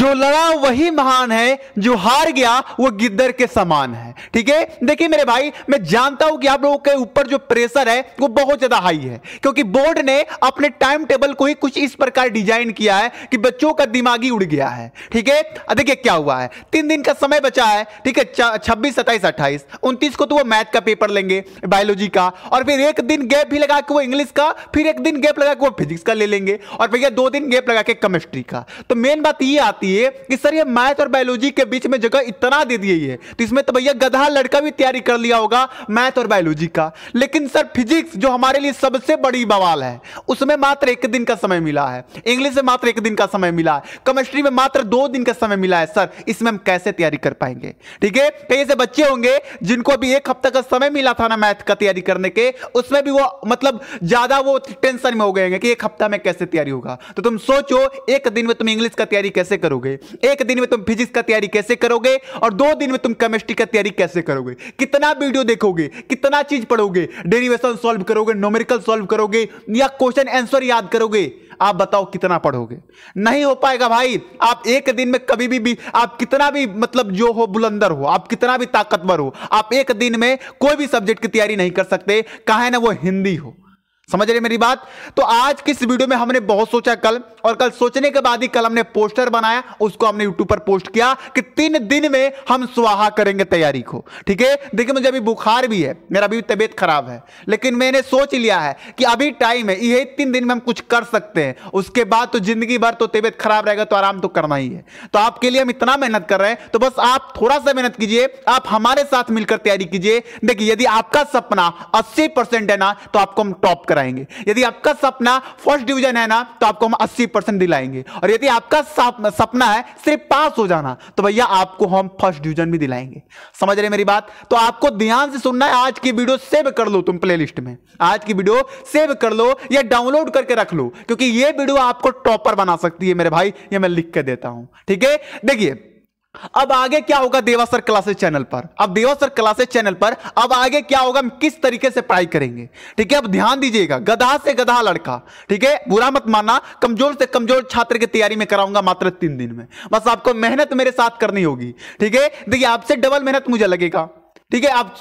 जो लड़ा वही महान है जो हार गया वो गिद्दर के समान है ठीक है देखिए मेरे भाई मैं जानता हूं कि आप लोगों के ऊपर जो प्रेशर है वो बहुत ज्यादा हाई है क्योंकि बोर्ड ने अपने टाइम टेबल को ही कुछ इस प्रकार डिजाइन किया है कि बच्चों का दिमागी उड़ गया है ठीक है देखिए क्या हुआ है तीन दिन का समय बचा है ठीक है छब्बीस सत्ताईस अट्ठाईस उनतीस को तो वो मैथ का पेपर लेंगे बायोलॉजी का और फिर एक दिन गैप भी लगा के वो इंग्लिश का फिर एक दिन गैप लगा के वो फिजिक्स का ले लेंगे और भैया दो दिन गैप लगा के केमिस्ट्री का तो मेन बात ये आती है लिए कि सर ये मैथ और बायोलॉजी के बीच में जगह इतना दे दी है तो इसमें तो भैया गधा लड़का भी तैयारी कर लिया होगा मैथ और बायोलॉजी का लेकिन सर फिजिक्स जो हमारे लिए सबसे बड़ी बवाल है उसमें मात्र एक दिन का समय मिला है इंग्लिश में मात्र एक दिन का समय मिला है केमिस्ट्री में मात्र दो दिन का समय मिला है सर इसमें हम कैसे तैयारी कर पाएंगे ठीक है कई ऐसे बच्चे होंगे जिनको अभी एक हफ्ता का समय मिला था ना मैथ का तैयारी करने के उसमें भी वो मतलब ज्यादा वो टेंशन में हो गए कि एक हफ्ता में कैसे तैयारी होगा तो तुम सोचो एक दिन में तुम इंग्लिश का तैयारी कैसे करोगे करोगे एक दिन में तुम फिजिक्स का तैयारी कैसे करोगे और दो दिन में तुम केमिस्ट्री का तैयारी कैसे करोगे कितना वीडियो देखोगे कितना चीज पढ़ोगे डेरिवेशन सॉल्व करोगे नोमेरिकल सॉल्व करोगे या क्वेश्चन आंसर याद करोगे आप बताओ कितना पढ़ोगे नहीं हो पाएगा भाई आप एक दिन में कभी भी, भी आप कितना भी मतलब जो हो बुलंदर हो आप कितना भी ताकतवर हो आप एक दिन में कोई भी सब्जेक्ट की तैयारी नहीं कर सकते कहा है ना वो हिंदी हो समझ रहे मेरी बात तो आज किस वीडियो में हमने बहुत सोचा कल और कल सोचने के बाद ही कल हमने पोस्टर बनाया उसको हमने यूट्यूब पर पोस्ट किया कि तीन दिन में हम स्वाहा करेंगे तैयारी को ठीक है देखिए मुझे अभी बुखार भी है मेरा अभी तबीयत खराब है लेकिन मैंने सोच लिया है कि अभी टाइम है यही तीन दिन में हम कुछ कर सकते हैं उसके बाद तो जिंदगी भर तो तबियत खराब रहेगा तो आराम तो करना ही है तो आपके लिए हम इतना मेहनत कर रहे हैं तो बस आप थोड़ा सा मेहनत कीजिए आप हमारे साथ मिलकर तैयारी कीजिए देखिए यदि आपका सपना अस्सी है ना तो आपको हम टॉप करें कराएंगे यदि आपका सपना फर्स्ट डिवीजन है ना तो आपको हम 80 परसेंट दिलाएंगे और यदि आपका सपना है सिर्फ पास हो जाना तो भैया आपको हम फर्स्ट डिवीजन भी दिलाएंगे समझ रहे मेरी बात तो आपको ध्यान से सुनना है आज की वीडियो सेव कर लो तुम प्ले में आज की वीडियो सेव कर लो या डाउनलोड करके रख लो क्योंकि ये वीडियो आपको टॉपर बना सकती है मेरे भाई ये मैं लिख के देता हूं ठीक है देखिए अब आगे क्या होगा देवासर क्लासेस चैनल पर अब देवासर क्लासेस चैनल पर अब आगे क्या होगा किस तरीके से पढ़ाई करेंगे ठीक है अब ध्यान दीजिएगा गधा से गधा लड़का ठीक है बुरा मत माना कमजोर से कमजोर छात्र की तैयारी में कराऊंगा मात्र तीन दिन में बस आपको मेहनत मेरे साथ करनी होगी ठीक है देखिए आपसे डबल मेहनत मुझे लगेगा ठीक है आप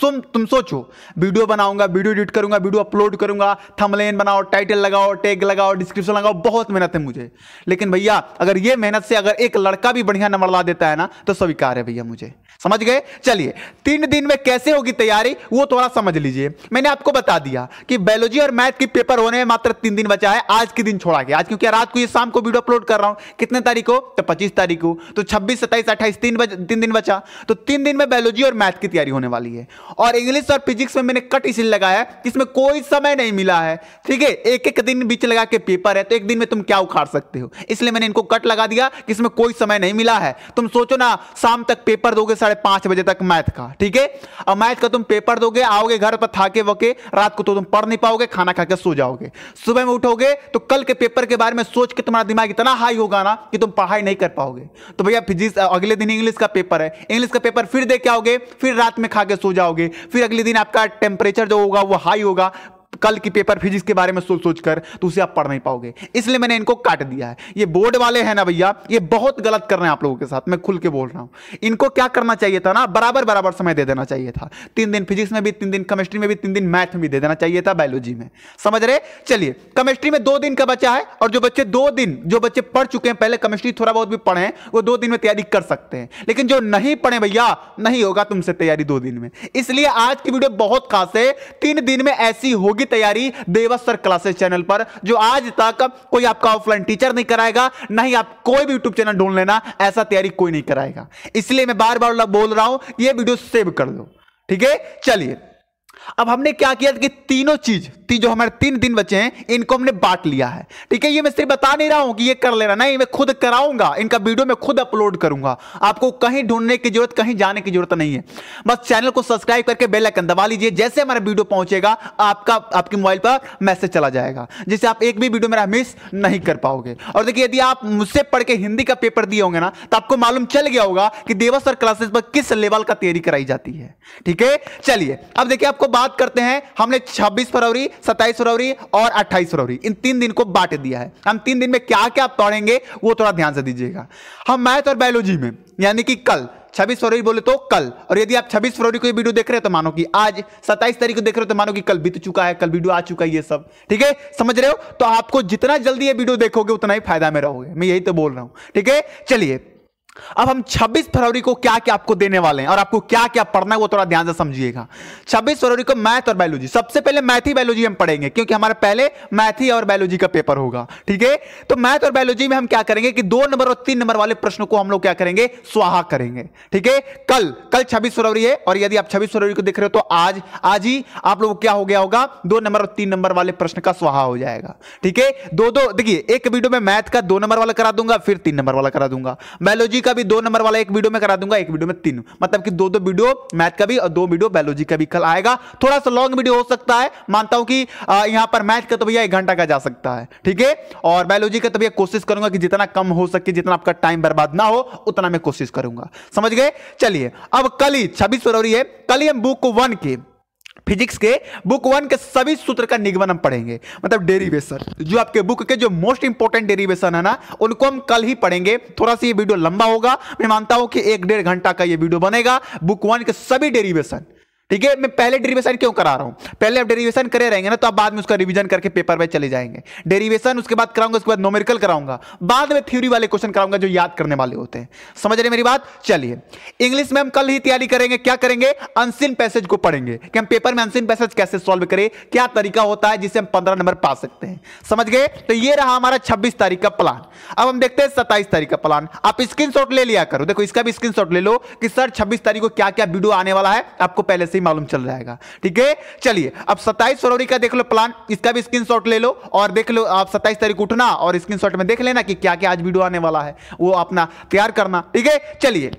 तुम तुम सोचो वीडियो बनाऊंगा वीडियो एडिट करूंगा वीडियो अपलोड करूंगा थंबनेल बनाओ टाइटल लगाओ टैग लगाओ डिस्क्रिप्शन लगाओ बहुत मेहनत है मुझे लेकिन भैया अगर ये मेहनत से अगर एक लड़का भी बढ़िया नंबर ला देता है ना तो स्वीकार है भैया मुझे समझ गए चलिए तीन दिन में कैसे होगी तैयारी वो थोड़ा समझ लीजिए मैंने आपको बता दिया कि बायोलॉजी और मैथ की पेपर होने में मात्र तीन दिन बचा है आज के दिन छोड़ा गया आज क्योंकि रात को ये शाम को वीडियो अपलोड कर रहा हूं कितने तारीख को तो पच्चीस तारीख को तो छब्बीस सत्ताईस अट्ठाईस तीन तीन दिन बचा तो तीन दिन में बायोलॉजी और मैथ की तैयारी होने वाली वाली है और इंग्लिश और फिजिक्स में मैंने कट इसलिए लगाया कि इसमें कोई समय नहीं मिला है ठीक है एक एक दिन बीच लगा के पेपर है तो एक दिन में तुम क्या उखाड़ सकते हो इसलिए मैंने इनको कट लगा दिया कि इसमें कोई समय नहीं मिला है तुम सोचो ना शाम तक पेपर दोगे साढ़े पांच बजे तक मैथ का ठीक है और मैथ का तुम पेपर दोगे आओगे घर पर थाके वके रात को तो तुम पढ़ नहीं पाओगे खाना खा के सो जाओगे सुबह में उठोगे तो कल के पेपर के बारे में सोच के तुम्हारा दिमाग इतना हाई होगा ना कि तुम पढ़ाई नहीं कर पाओगे तो भैया फिजिक्स अगले दिन इंग्लिश का पेपर है इंग्लिश का पेपर फिर दे के आओगे फिर रात में खा के सो जाओगे फिर अगले दिन आपका टेम्परेचर जो होगा वो हाई होगा कल की पेपर फिजिक्स के बारे में सोच सोच कर तो उसे आप पढ़ नहीं पाओगे इसलिए मैंने इनको काट दिया है ये बोर्ड वाले हैं ना भैया ये बहुत गलत कर रहे हैं आप लोगों के साथ मैं खुल के बोल रहा हूं इनको क्या करना चाहिए था ना बराबर बराबर समय दे देना चाहिए था तीन दिन फिजिक्स में भी तीन दिन केमिस्ट्री में भी तीन दिन मैथ में भी दे देना चाहिए था बायोलॉजी में समझ रहे चलिए केमिस्ट्री में दो दिन का बचा है और जो बच्चे दो दिन जो बच्चे पढ़ चुके हैं पहले केमिस्ट्री थोड़ा बहुत भी पढ़े वो दो दिन में तैयारी कर सकते हैं लेकिन जो नहीं पढ़े भैया नहीं होगा तुमसे तैयारी दो दिन में इसलिए आज की वीडियो बहुत खास है तीन दिन में ऐसी होगी तैयारी देवस सर क्लासेस चैनल पर जो आज तक कोई आपका ऑफलाइन टीचर नहीं कराएगा ना ही आप कोई भी यूट्यूब चैनल ढूंढ लेना ऐसा तैयारी कोई नहीं कराएगा इसलिए मैं बार बार बोल रहा हूं यह वीडियो सेव कर दो ठीक है चलिए अब हमने क्या किया कि तीनों चीज ती जो हमारे तीन दिन बचे हैं इनको हमने बांट लिया है ठीक है ये मैं सिर्फ बता नहीं रहा हूं कि ये कर लेना नहीं मैं खुद कराऊंगा इनका वीडियो मैं खुद अपलोड करूंगा आपको कहीं ढूंढने की जरूरत कहीं जाने की जरूरत नहीं है बस चैनल को सब्सक्राइब करके बेलाइकन दबा लीजिए जैसे हमारा वीडियो पहुंचेगा आपका आपके मोबाइल पर मैसेज चला जाएगा जिससे आप एक भी वीडियो मेरा मिस नहीं कर पाओगे और देखिए यदि आप मुझसे पढ़ के हिंदी का पेपर दिए होंगे ना तो आपको मालूम चल गया होगा कि देवस्वर क्लासेस पर किस लेवल का तैयारी कराई जाती है ठीक है चलिए अब देखिए आपको बात करते हैं हमने 26 फरवरी 27 फरवरी और 28 फरवरी इन तीन दिन को बांट दिया है हम तीन दिन में क्या क्या पढ़ेंगे वो थोड़ा ध्यान से दीजिएगा हम मैथ और बायोलॉजी में यानी कि कल 26 फरवरी बोले तो कल और यदि आप 26 फरवरी को ये वीडियो देख रहे हैं तो मानो कि आज 27 तारीख को देख रहे हो तो मानो कि कल बीत चुका है कल वीडियो आ चुका है ये सब ठीक है समझ रहे हो तो आपको जितना जल्दी ये वीडियो देखोगे उतना ही फायदा में रहोगे मैं यही तो बोल रहा हूं ठीक है चलिए अब हम 26 फरवरी को क्या क्या आपको देने वाले हैं और आपको क्या क्या पढ़ना है वो थोड़ा ध्यान से समझिएगा 26 फरवरी को मैथ और बायोलॉजी सबसे पहले मैथ ही बायोलॉजी हम पढ़ेंगे क्योंकि हमारा पहले मैथ ही और बायोलॉजी का पेपर होगा ठीक है तो मैथ और बायोलॉजी में हम क्या करेंगे कि दो नंबर और तीन नंबर वाले प्रश्न को हम लोग क्या करेंगे स्वाहा करेंगे ठीक है कल कल छब्बीस फरवरी है और यदि आप छब्बीस फरवरी को देख रहे हो तो आज आज ही आप लोग क्या हो गया होगा दो नंबर और तीन नंबर वाले प्रश्न का स्वाहा हो जाएगा ठीक है दो दो देखिए एक वीडियो में मैथ का दो नंबर वाला करा दूंगा फिर तीन नंबर वाला करा दूंगा बायोलॉजी का भी दो नंबर वाला एक वीडियो में करा दूंगा एक वीडियो में तीन मतलब कि दो दो वीडियो मैथ का भी और दो वीडियो बायोलॉजी का भी कल आएगा थोड़ा सा लॉन्ग वीडियो हो सकता है मानता हूं कि यहां पर मैथ का तो भैया एक घंटा का जा सकता है ठीक है और बायोलॉजी का तो भैया कोशिश करूंगा कि जितना कम हो सके जितना आपका टाइम बर्बाद ना हो उतना मैं कोशिश करूंगा समझ गए चलिए अब कल ही छब्बीस फरवरी है कल ही हम बुक वन के फिजिक्स के बुक वन के सभी सूत्र का निगमन हम पढ़ेंगे मतलब डेरिवेशन जो आपके बुक के जो मोस्ट इंपॉर्टेंट डेरिवेशन है ना उनको हम कल ही पढ़ेंगे थोड़ा सा ये वीडियो लंबा होगा मैं मानता हूं कि एक डेढ़ घंटा का ये वीडियो बनेगा बुक वन के सभी डेरिवेशन ठीक है मैं पहले डेरिवेशन क्यों करा रहा हूँ पहले आप डेरिवेशन करे रहेंगे ना तो आप बाद में उसका रिवीजन करके पेपर में चले जाएंगे डेरिवेशन उसके बाद कराऊंगा उसके बाद नोमेरिकल कराऊंगा बाद में थ्योरी वाले क्वेश्चन कराऊंगा जो याद करने वाले होते हैं समझ रहे मेरी बात चलिए इंग्लिश में हम कल ही तैयारी करेंगे क्या करेंगे अनसिन पैसेज को पढ़ेंगे कि हम पेपर में अनसिन पैसेज कैसे सॉल्व करें क्या तरीका होता है जिससे हम पंद्रह नंबर पा सकते हैं समझ गए तो ये रहा हमारा छब्बीस तारीख का प्लान अब हम देखते हैं सत्ताईस तारीख का प्लान आप स्क्रीन ले लिया करो देखो इसका भी स्क्रीन ले लो कि सर छब्बीस तारीख को क्या क्या वीडियो आने वाला है आपको पहले से ही मालूम चल जाएगा ठीक है चलिए अब सत्ताईस फरवरी का देख लो प्लान इसका भी स्क्रीन ले लो और देख लो आप सत्ताईस तारीख उठना और स्क्रीन में देख लेना कि क्या क्या आज वीडियो आने वाला है वो अपना तैयार करना ठीक है चलिए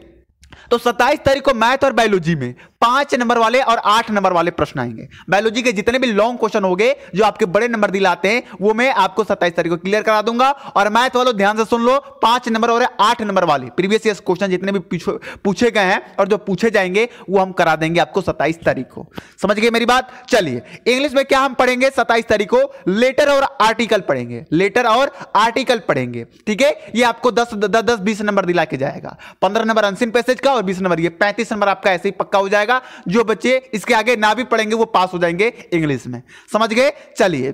तो 27 तारीख को मैथ और बायोलॉजी में पांच नंबर वाले और आठ नंबर वाले प्रश्न आएंगे बायोलॉजी के जितने भी लॉन्ग क्वेश्चन हो जो आपके बड़े नंबर दिलाते हैं वो मैं आपको सत्ताईस तारीख को क्लियर करा दूंगा और मैथ तो वालों ध्यान से सुन लो पांच नंबर और आठ नंबर वाले प्रीवियस ईयर क्वेश्चन जितने भी पूछे गए हैं और जो पूछे जाएंगे वो हम करा देंगे आपको सत्ताईस तारीख को समझ गए मेरी बात चलिए इंग्लिश में क्या हम पढ़ेंगे सत्ताईस तारीख को लेटर और आर्टिकल पढ़ेंगे लेटर और आर्टिकल पढ़ेंगे ठीक है ये आपको दस दस बीस नंबर दिला के जाएगा पंद्रह नंबर अनसिन पैसेज का और बीस नंबर ये पैंतीस नंबर आपका ऐसे ही पक्का हो जाएगा जाएगा जो बच्चे इसके आगे ना भी पढ़ेंगे वो पास हो जाएंगे इंग्लिश में समझ गए चलिए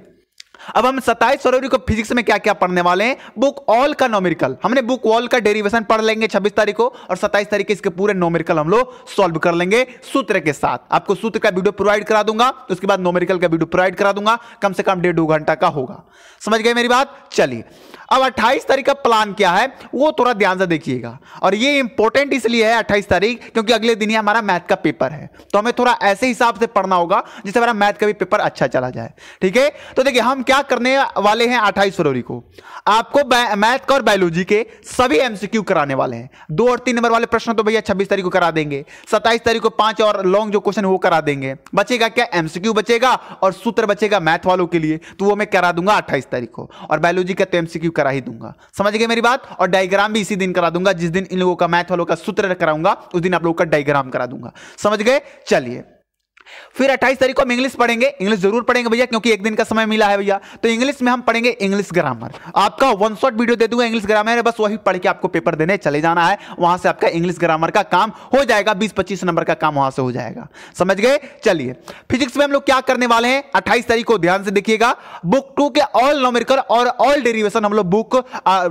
अब हम 27 फरवरी को फिजिक्स में क्या क्या पढ़ने वाले हैं बुक ऑल का नोमेरिकल हमने बुक ऑल का डेरिवेशन पढ़ लेंगे 26 तारीख को और 27 तारीख के इसके पूरे नोमेरिकल हम लोग सॉल्व कर लेंगे सूत्र के साथ आपको सूत्र का वीडियो प्रोवाइड करा दूंगा तो उसके बाद नोमेरिकल का वीडियो प्रोवाइड करा दूंगा कम से कम डेढ़ दो घंटा का होगा समझ गए मेरी बात चलिए अब 28 तारीख का प्लान क्या है वो थोड़ा ध्यान से देखिएगा और ये इंपॉर्टेंट इसलिए है 28 तारीख क्योंकि अगले दिन ही हमारा मैथ का पेपर है तो हमें थोड़ा ऐसे हिसाब से पढ़ना होगा जिससे हमारा मैथ का भी पेपर अच्छा चला जाए ठीक है तो देखिए हम क्या करने वाले हैं अट्ठाईस फरवरी को आपको मैथ का और बायोलॉजी के सभी एमसीक्यू कराने वाले हैं दो और तीन नंबर वाले प्रश्न तो भैया छब्बीस तारीख को करा देंगे सत्ताईस तारीख को पांच और लॉन्ग जो क्वेश्चन वो करा देंगे बचेगा क्या एमसीक्यू बचेगा और सूत्र बचेगा मैथ वालों के लिए तो वो मैं करा दूंगा अट्ठाईस तारीख को और बायोलॉजी का तो एमसीक्यू करा ही दूंगा समझ गए मेरी बात और डायग्राम भी इसी दिन करा दूंगा जिस दिन इन लोगों का मैथ वालों का सूत्र कराऊंगा उस दिन आप लोगों का डायग्राम करा दूंगा समझ गए चलिए फिर 28 तारीख को हम इंग्लिश पढ़ेंगे इंग्लिश जरूर पढ़ेंगे भैया क्योंकि एक दिन का समय मिला है भैया तो इंग्लिश में हम पढ़ेंगे इंग्लिश ग्रामर आपका वन शॉट वीडियो दे दूंगा इंग्लिश ग्रामर है बस वही पढ़ के आपको पेपर देने चले जाना है वहां से आपका इंग्लिश ग्रामर का काम हो जाएगा बीस पच्चीस नंबर का काम वहां से हो जाएगा समझ गए चलिए फिजिक्स में हम लोग क्या करने वाले हैं अट्ठाईस तारीख को ध्यान से देखिएगा बुक टू के ऑल नोमिकल और ऑल डेरिवेशन हम लोग बुक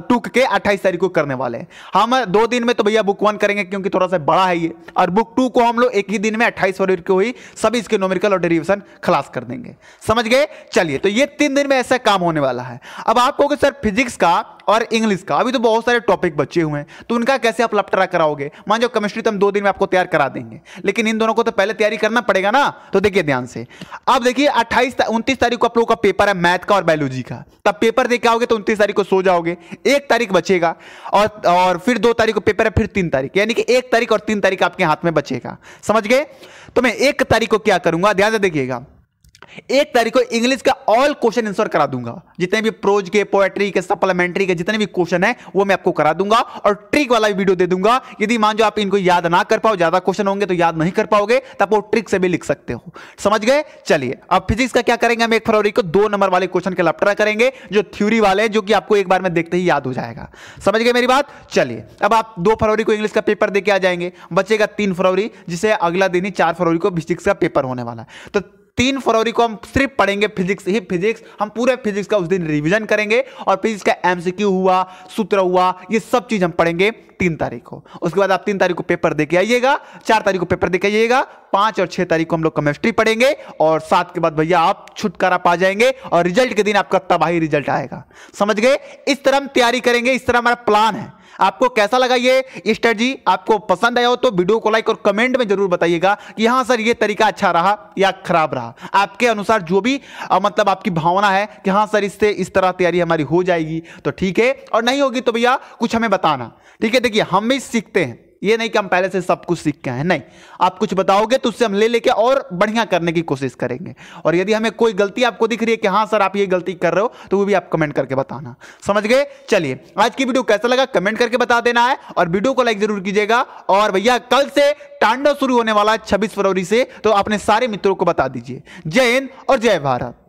टू के अट्ठाईस तारीख को करने वाले हैं हम दो दिन में तो भैया बुक वन करेंगे क्योंकि थोड़ा सा बड़ा है ये और बुक टू को हम लोग एक ही दिन में अट्ठाईस फरवरी को ही सभी इसके नोमिकल और डेरिवेशन खलास कर देंगे समझ गए चलिए तो ये तीन दिन में ऐसा काम होने वाला है अब आप कहोगे सर फिजिक्स का और इंग्लिश का अभी तो बहुत सारे टॉपिक बचे हुए हैं तो उनका कैसे आप लपटरा कराओगे मान जो केमिस्ट्री तो हम दो दिन में आपको तैयार करा देंगे लेकिन इन दोनों को तो पहले तैयारी करना पड़ेगा ना तो देखिए ध्यान से अब देखिए अट्ठाईस उनतीस तारीख को आप लोगों का पेपर है मैथ का और बायोलॉजी का तब पेपर देखे आओगे तो उनतीस तारीख को सो जाओगे एक तारीख बचेगा और और फिर दो तारीख को पेपर है फिर तीन तारीख यानी कि एक तारीख और तीन तारीख आपके हाथ में बचेगा समझ गए तो मैं एक तारीख को क्या करूंगा ध्यान से देखिएगा एक तारीख को इंग्लिश का ऑल क्वेश्चन आंसर करा दूंगा जितने भी प्रोज के पोएट्री के सप्लीमेंट्री के जितने भी क्वेश्चन है वो मैं आपको करा दूंगा और ट्रिक वाला भी वीडियो दे दूंगा यदि मान जो आप इनको याद ना कर पाओ ज्यादा क्वेश्चन होंगे तो याद नहीं कर पाओगे तो आप वो ट्रिक से भी लिख सकते हो समझ गए चलिए अब फिजिक्स का क्या करेंगे हम एक फरवरी को दो नंबर वाले क्वेश्चन के लपटरा करेंगे जो थ्यूरी वाले जो कि आपको एक बार में देखते ही याद हो जाएगा समझ गए मेरी बात चलिए अब आप दो फरवरी को इंग्लिश का पेपर देके आ जाएंगे बचेगा तीन फरवरी जिसे अगला दिन ही चार फरवरी को फिजिक्स का पेपर होने वाला है तो तीन फरवरी को हम सिर्फ पढ़ेंगे फिजिक्स ही फिजिक्स हम पूरे फिजिक्स का उस दिन रिविजन करेंगे और फिजिक्स का एमसीक्यू हुआ सूत्र हुआ ये सब चीज हम पढ़ेंगे तीन तारीख को उसके बाद आप तीन तारीख को पेपर दे के आइएगा चार तारीख को पेपर देके आइएगा पांच और छह तारीख को हम लोग केमिस्ट्री पढ़ेंगे और सात के बाद भैया आप छुटकारा पा जाएंगे और रिजल्ट के दिन आपका तबाही रिजल्ट आएगा समझ गए इस तरह हम तैयारी करेंगे इस तरह हमारा प्लान है आपको कैसा लगा ये स्ट्रेटजी आपको पसंद आया हो तो वीडियो को लाइक और कमेंट में जरूर बताइएगा कि हाँ सर ये तरीका अच्छा रहा या खराब रहा आपके अनुसार जो भी मतलब आपकी भावना है कि हाँ सर इससे इस तरह तैयारी हमारी हो जाएगी तो ठीक है और नहीं होगी तो भैया कुछ हमें बताना ठीक है देखिए हम भी सीखते हैं ये नहीं कि हम पहले से सब कुछ सीख के हैं नहीं आप कुछ बताओगे तो उससे हम ले लेके और बढ़िया करने की कोशिश करेंगे और यदि हमें कोई गलती आपको दिख रही है कि हाँ सर आप ये गलती कर रहे हो तो वो भी आप कमेंट करके बताना समझ गए चलिए आज की वीडियो कैसा लगा कमेंट करके बता देना है और वीडियो को लाइक जरूर कीजिएगा और भैया कल से तांडव शुरू होने वाला है छब्बीस फरवरी से तो अपने सारे मित्रों को बता दीजिए जय हिंद और जय भारत